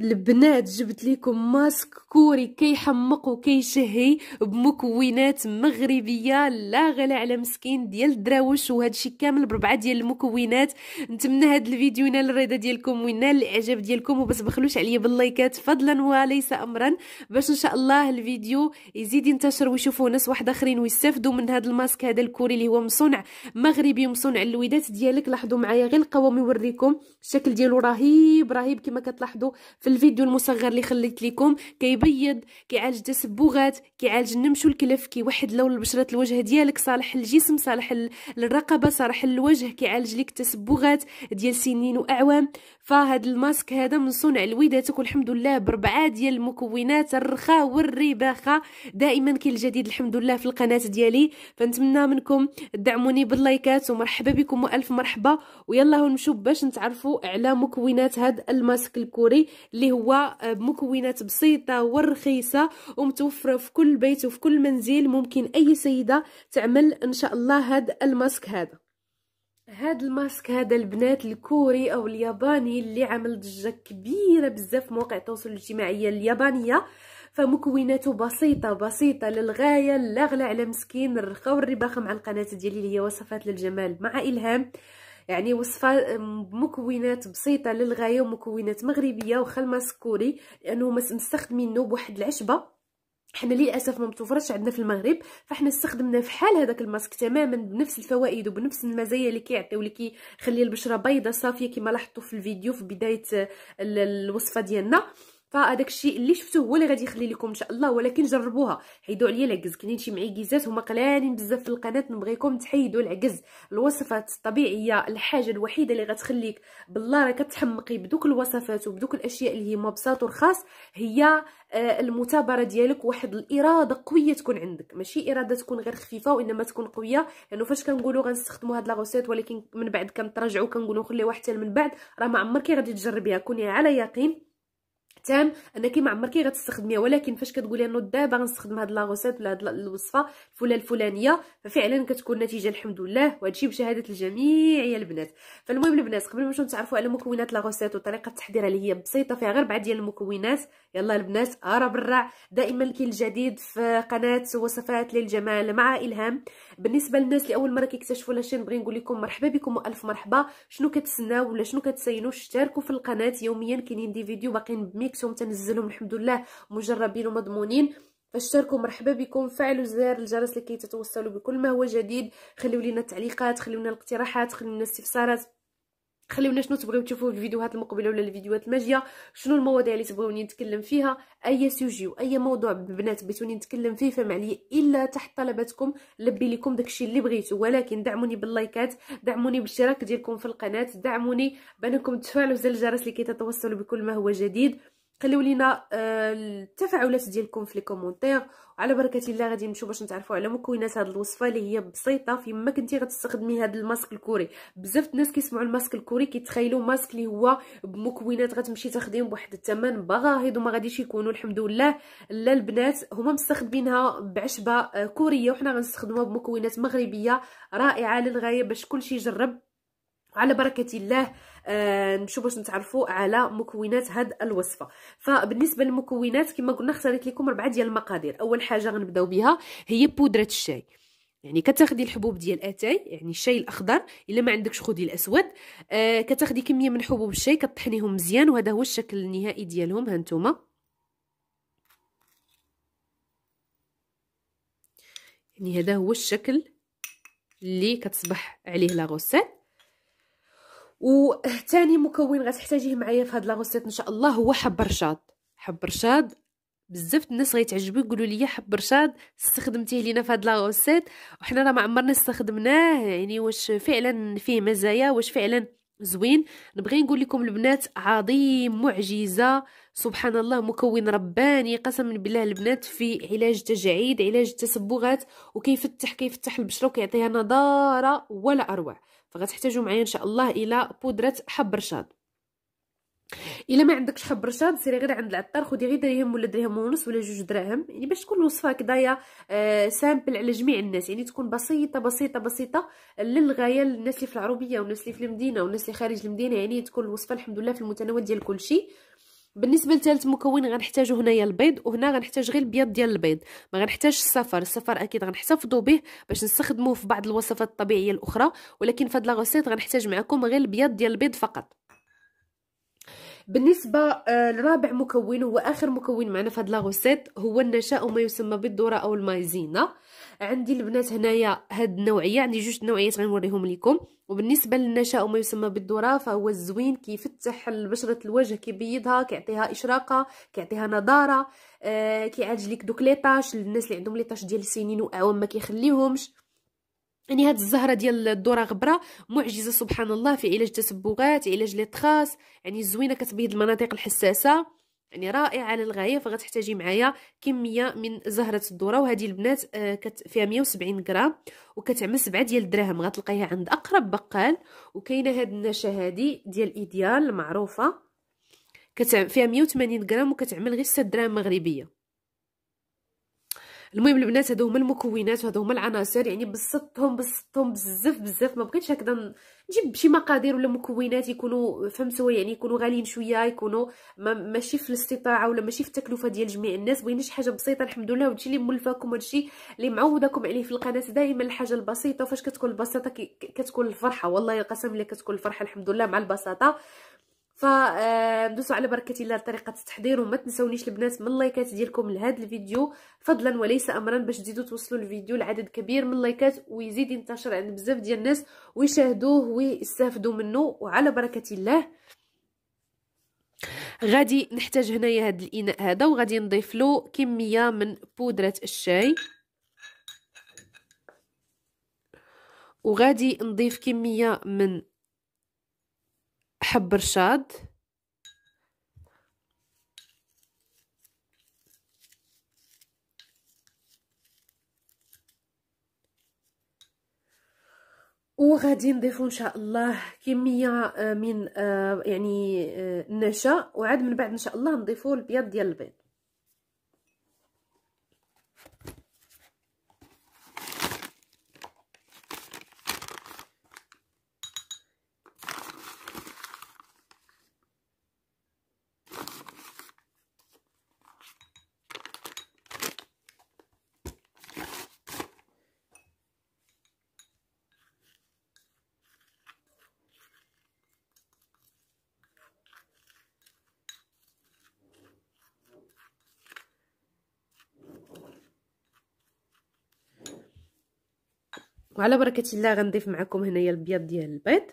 البنات جبت لكم ماسك كوري كيحمق وكيشهي بمكونات مغربيه لا غلا على مسكين ديال الدراوش وهادشي كامل بربعه ديال المكونات نتمنى هاد الفيديو ينال الرضا ديالكم وينال الاعجاب ديالكم وبس بخلوش عليا باللايكات فضلا وليس امرا باش ان شاء الله الفيديو يزيد ينتشر ويشوفوه ناس واحد اخرين ويستافدوا من هاد الماسك هذا الكوري اللي هو مصنع مغربي مصنع الويدات ديالك لاحظوا معايا غير القوام يوريكم الشكل ديالو رهيب رهيب كما كتلاحظوا في الفيديو المصغر اللي خليت لكم كيبيض كيعالج تسبغات كيعالج النمش والكلف كيوحد لون بشره الوجه ديالك صالح الجسم صالح الرقبه صالح الوجه كيعالج لك التسبغات ديال سنين واعوام فهاد الماسك هذا من صنع لويداتك والحمد لله بربعه ديال المكونات الرخاء والرباخه دائما كاين الجديد الحمد لله في القناه ديالي فنتمنى منكم دعموني باللايكات ومرحبا بكم والف مرحبا ويلا هنمشيو باش نتعرفوا على مكونات هاد الماسك الكوري اللي هو آه، مكونات بسيطه ورخيصه ومتوفره في كل بيت وفي كل منزل ممكن اي سيده تعمل ان شاء الله هذا الماسك هذا هاد الماسك هذا البنات الكوري او الياباني اللي عمل ضجه كبيره بزاف في مواقع التواصل الاجتماعي اليابانيه فمكوناته بسيطه بسيطه للغايه لا غلى على مسكين الرخا والرباخه مع القناه ديالي اللي هي وصفات للجمال مع الهام يعني وصفه بمكونات بسيطه للغايه ومكونات مغربيه وخل سكوري لانه مستخدمينه بواحد العشبه حنا للاسف ما متوفرش عندنا في المغرب فاحنا استخدمنا في حال هذاك الماسك تماما بنفس الفوائد وبنفس المزايا اللي كيعطيو اللي كيخلي البشره بيضه صافيه كما لاحظتوا في الفيديو في بدايه آه، الوصفه ديالنا فهذاك الشيء اللي شفته هو اللي غادي يخلي لكم ان شاء الله ولكن جربوها حيدوا عليا العكز كاينين شي معيكيزات هما قلالين بزاف في القناه نبغيكم تحيدوا العكز الوصفات الطبيعيه الحاجه الوحيده اللي غتخليك بالله راه كتحمقي بدوك الوصفات وبدوك الاشياء اللي هي مبسط ورخاص هي آه، المثابره ديالك واحد الاراده قويه تكون عندك ماشي اراده تكون غير خفيفه وانما تكون قويه لانه يعني فاش كنقولوا غنستخدموا هاد لا غوسيت ولكن من بعد كنتراجعوا كنقولوا نخليوها حتى من بعد راه ما عمرك غادي تجربيها كوني على يقين التام انك ما عمرك غتستخدميها ولكن فاش كتقولي انه دابا غنستخدم هاد لا غوسيت ولا هاد الوصفه الفلان الفلانيه ففعلا كتكون النتيجه الحمد لله وهادشي بشهاده الجميع يا البنات فالمهم البنات قبل ما نمشيو نتعرفوا على مكونات لا غوسيت وطريقه التحضير اللي هي بسيطه فيها غير بعض ديال المكونات يلا البنات ارا برع دائما كاين الجديد في قناه وصفات للجمال مع الهام بالنسبه للناس اللي اول مره كيكتشفوا لاشين بغي نقول لكم مرحبا بكم والف مرحبا شنو كتسناو ولا شنو كتسينوا اشتركوا في القناه يوميا كاينين دي فيديو باقيين ديسكريبسيون تنزلهم الحمد لله مجربين ومضمونين فاشتركوا مرحبا بكم فعلوا زر الجرس لكي تتوصلوا بكل ما هو جديد خليو لينا التعليقات خليو لنا الاقتراحات خليو لنا الاستفسارات خليونا شنو تبغيو تشوفوا في الفيديوهات المقبله ولا الفيديوهات الماجيه شنو المواضيع اللي تبغوني نتكلم فيها اي سوجي واي موضوع بنات بغيتوني نتكلم فيه فما عليا الا تحت طلباتكم لبي لكم داكشي اللي بغيتو ولكن دعموني باللايكات دعموني بالاشتراك ديالكم في القناه دعموني بانكم تفعلوا زر الجرس لكي تتوصلوا بكل ما هو جديد خليو لينا آه، التفاعلات ديالكم في لي كومونتير وعلى بركه الله غادي نمشيو باش نتعرفوا على مكونات هذه الوصفه اللي هي بسيطه فيما كنتي غتستخدمي هذا الماسك الكوري بزاف الناس كيسمعوا الماسك الكوري كيتخيلوا ماسك اللي هو بمكونات غتمشي تاخديهم بواحد الثمن باغاهظ وما غاديش يكونوا الحمد لله لا البنات هما مستخدمينها بعشبه آه، كوريه وحنا غنستخدموها بمكونات مغربيه رائعه للغايه باش كلشي يجرب على بركه الله آه، نمشيو باش نتعرفوا على مكونات هاد الوصفه فبالنسبه للمكونات كما قلنا اختاريت لكم اربعه ديال المقادير اول حاجه غنبداو بها هي بودره الشاي يعني كتاخدي الحبوب ديال اتاي يعني الشاي الاخضر الا ما عندكش خدي الاسود آه كتاخدي كميه من حبوب الشاي كطحنيهم مزيان وهذا هو الشكل النهائي ديالهم هانتوما يعني هذا هو الشكل اللي كتصبح عليه لا غوسيت وثاني مكون غتحتاجيه معايا في هاد لاغوسيت ان شاء الله هو حب رشاد حب رشاد بزاف الناس غيتعجبوا يقولوا لي حب رشاد استخدمتيه لينا في هاد لاغوسيت وحنا راه ما عمرنا استخدمناه يعني واش فعلا فيه مزايا واش فعلا زوين نبغي نقول لكم البنات عظيم معجزه سبحان الله مكون رباني قسما بالله البنات في علاج تجاعيد علاج التصبغات وكيفتح كيفتح البشره وكيعطيها نضاره ولا اروع فغتحتاجوا معايا ان شاء الله الى بودره حب رشاد الا ما عندكش حب رشاد سيري غير عند العطار خدي غير درهم ولا درهم ونص ولا جوج دراهم يعني باش تكون الوصفه كدايا آه سامبل على جميع الناس يعني تكون بسيطه بسيطه بسيطه للغايه للناس اللي في العروبيه والناس اللي في المدينه والناس اللي خارج المدينه يعني تكون الوصفه الحمد لله في المتناول ديال كلشي بالنسبه لثالث مكون غنحتاجو هنايا البيض وهنا غنحتاج غير البيض ديال البيض ما غنحتاجش الصفر الصفر اكيد غنحتفظوا به باش نستخدموه في بعض الوصفات الطبيعيه الاخرى ولكن في هاد لا غنحتاج معكم غير البيض ديال البيض فقط بالنسبه آه، لرابع مكون هو اخر مكون معنا في هاد لاغوسيت هو النشاء ما يسمى بالذره او المايزينا عندي البنات هنايا هاد النوعيه عندي جوج نوعيات غنوريهم لكم وبالنسبه للنشاء ما يسمى بالذره فهو الزوين كيفتح بشره الوجه كيبيضها كيعطيها اشراقه كيعطيها نضاره آه كيعالج لك دوك ليطاش للناس اللي عندهم ليطاش ديال السنين واعوام ما كيخليهمش يعني هاد الزهرة ديال الدورة غبرة معجزة سبحان الله في علاج تسبغات علاج لي يعني زوينة كتبيض المناطق الحساسة يعني رائعة للغاية فغتحتاجي معايا كمية من زهرة الدورة وهذه البنات آه، كت فيها 170 غرام وكتعمل سبعة ديال الدراهم غتلقيها عند أقرب بقال وكاينة هاد النشا هادي ديال إيديال معروفة كتعمل فيها 180 غرام وكتعمل غير 6 دراهم مغربية المهم البنات هادو هما المكونات وهادو هما العناصر يعني بسطتهم بسطتهم بزاف بزاف ما بقيتش هكذا نجيب شي مقادير ولا مكونات يكونوا فهمتوا يعني يكونوا غاليين شويه يكونوا ما ماشي في الاستطاعه ولا ماشي في التكلفه ديال جميع الناس بغينا شي حاجه بسيطه الحمد لله وهادشي اللي مولفاكم وهادشي اللي معوداكم عليه في القناه دائما الحاجه البسيطه فاش كتكون البساطه كتكون الفرحه والله قسم لك كتكون الفرحه الحمد لله مع البساطه فندوسوا آه، على بركه الله لطريقه التحضير وما تنسونيش البنات من اللايكات ديالكم لهذا الفيديو فضلا وليس امرا باش تزيدوا توصلوا الفيديو لعدد كبير من اللايكات ويزيد ينتشر عند بزاف ديال الناس ويشاهدوه ويستافدوا منه وعلى بركه الله غادي نحتاج هنايا هذا الاناء هذا وغادي نضيف له كميه من بودره الشاي وغادي نضيف كميه من حب رشاد وغادي نضيفو ان شاء الله كميه آه، من آه، يعني آه، النشا وعاد من بعد ان شاء الله نضيفو البياض ديال البيض وعلى بركه الله غنضيف معكم هنايا البيض ديال البيض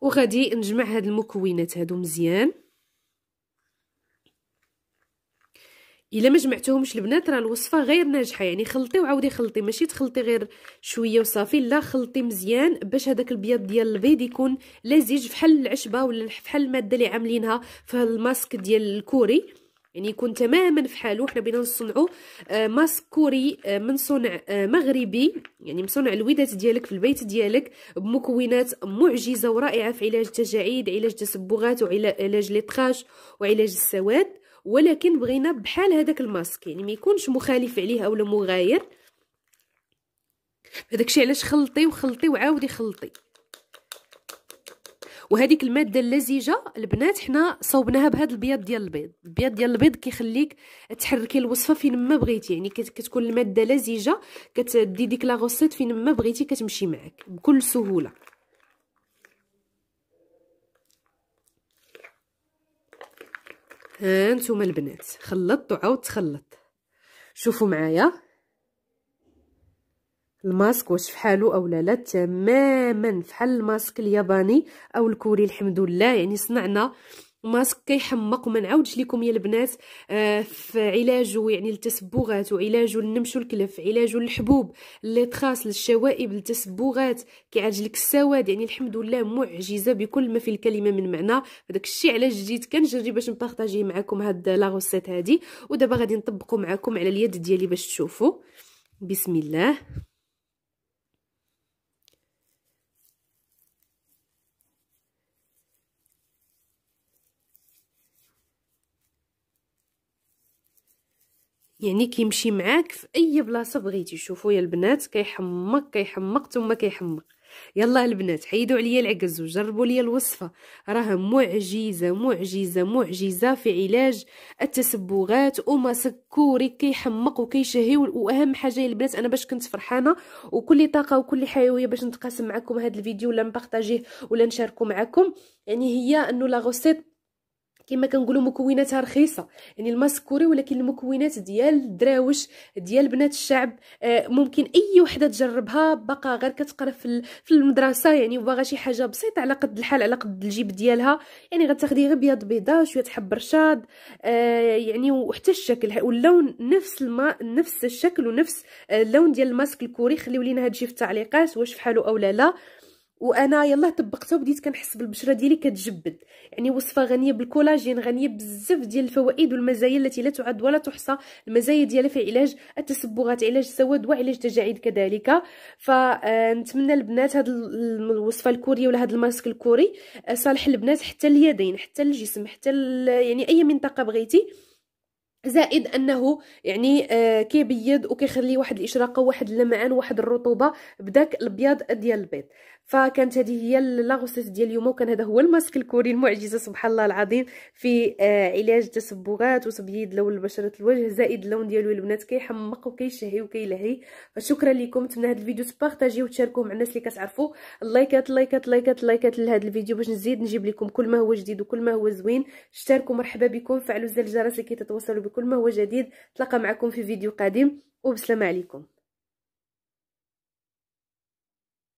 وغادي نجمع هاد المكونات هادو مزيان الا ما جمعتهمش البنات راه الوصفه غير ناجحه يعني خلطي وعاودي خلطي ماشي تخلطي غير شويه وصافي لا خلطي مزيان باش هذاك البيض ديال البيض يكون لزج فحال العشبه ولا فحال الماده اللي عاملينها في الماسك ديال الكوري يعني يكون تماما فحالو حنا بغينا نصنعو آه، ماسك كوري آه، من صنع آه، مغربي يعني مصنع الويدات ديالك في البيت ديالك بمكونات معجزه ورائعه في علاج التجاعيد علاج التسبغات وعلاج ليطخاش وعلاج السواد ولكن بغينا بحال هذاك الماسك يعني ما يكونش مخالف عليه اولا مغاير الشيء علاش خلطي وخلطي وعاودي خلطي وهذيك الماده اللزجه البنات حنا صوبناها بهذا البياض ديال البيض البياض ديال البيض كيخليك تحركي الوصفه فين ما بغيتي يعني كتكون الماده لزجه كتدي ديك لا غوسيت فين ما بغيتي كتمشي معاك بكل سهوله هانتوما البنات خلطت وعاود تخلط شوفوا معايا الماسك واش فحالو او لا لا تماما فحال الماسك الياباني او الكوري الحمد لله يعني صنعنا ماسك كيحمق وما نعاودش لكم يا البنات آه في علاجه يعني التسبغات وعلاجه النمش والكلف علاجه الحبوب اللي تخاص للشوائب التسبغات كيعالج لك السواد يعني الحمد لله معجزه بكل ما في الكلمه من معنى هذاك الشيء علاش جيت كنجري باش نبارطاجيه معكم هاد لا غوسيت هادي ودابا غادي نطبقو معكم على اليد ديالي باش تشوفوا بسم الله يعني كيمشي معاك في اي بلاصه بغيتي شوفوا يا البنات كيحمق كيحمق ثم كيحمق يلا البنات حيدوا عليا العكز وجربوا لي الوصفه راه معجزه معجزه معجزه في علاج التسبغات وما سكوري كيحمق وكيشهي واهم حاجه يا البنات انا باش كنت فرحانه وكل طاقه وكل حيويه باش نتقاسم معكم هذا الفيديو ولا نبارطاجيه ولا نشاركه معكم يعني هي انه لا غوسيت كما كنقولوا مكوناتها رخيصه يعني الماء سكوري ولكن المكونات ديال الدراوش ديال بنات الشعب آه، ممكن اي وحده تجربها باقا غير كتقرا في المدرسه يعني وباغا شي حاجه بسيطه على قد الحال على قد الجيب ديالها يعني غتاخدي غير بيض بيضاء شويه حب رشاد آه، يعني وحتى الشكل واللون نفس الماء نفس الشكل ونفس آه، اللون ديال الماسك الكوري خليو لينا هادشي في التعليقات واش فحالو اولا لا لا وانا يلا طبقتها وبديت كنحس بالبشره ديالي كتجبد يعني وصفه غنيه بالكولاجين غنيه بزاف ديال الفوائد والمزايا التي لا تعد ولا تحصى المزايا ديالها في علاج التسبغات علاج السواد وعلاج التجاعيد كذلك فنتمنى البنات هاد الوصفه الكوريه ولا هاد الماسك الكوري آه، صالح البنات حتى اليدين حتى الجسم حتى يعني اي منطقه بغيتي زائد انه يعني آه كيبيض وكيخلي واحد الاشراقه واحد اللمعان واحد الرطوبه بداك الابيض ديال البيض فكانت هذه هي لاغوسيس ديال اليوم وكان هذا هو الماسك الكوري المعجزه سبحان الله العظيم في آه، علاج التصبغات وتبييض لون بشره الوجه زائد اللون ديالو البنات كيحمق وكيشهي وكيلهي فشكرا لكم نتمنى هذا الفيديو تبارطاجيوه وتشاركوه مع الناس اللي كتعرفوا اللايكات اللايكات اللايكات اللايكات لهذا الفيديو باش نزيد نجيب لكم كل ما هو جديد وكل ما هو زوين اشتركوا مرحبا بكم فعلوا زر الجرس لكي تتوصلوا بكل ما هو جديد تلقى معكم في فيديو قادم وبسلام عليكم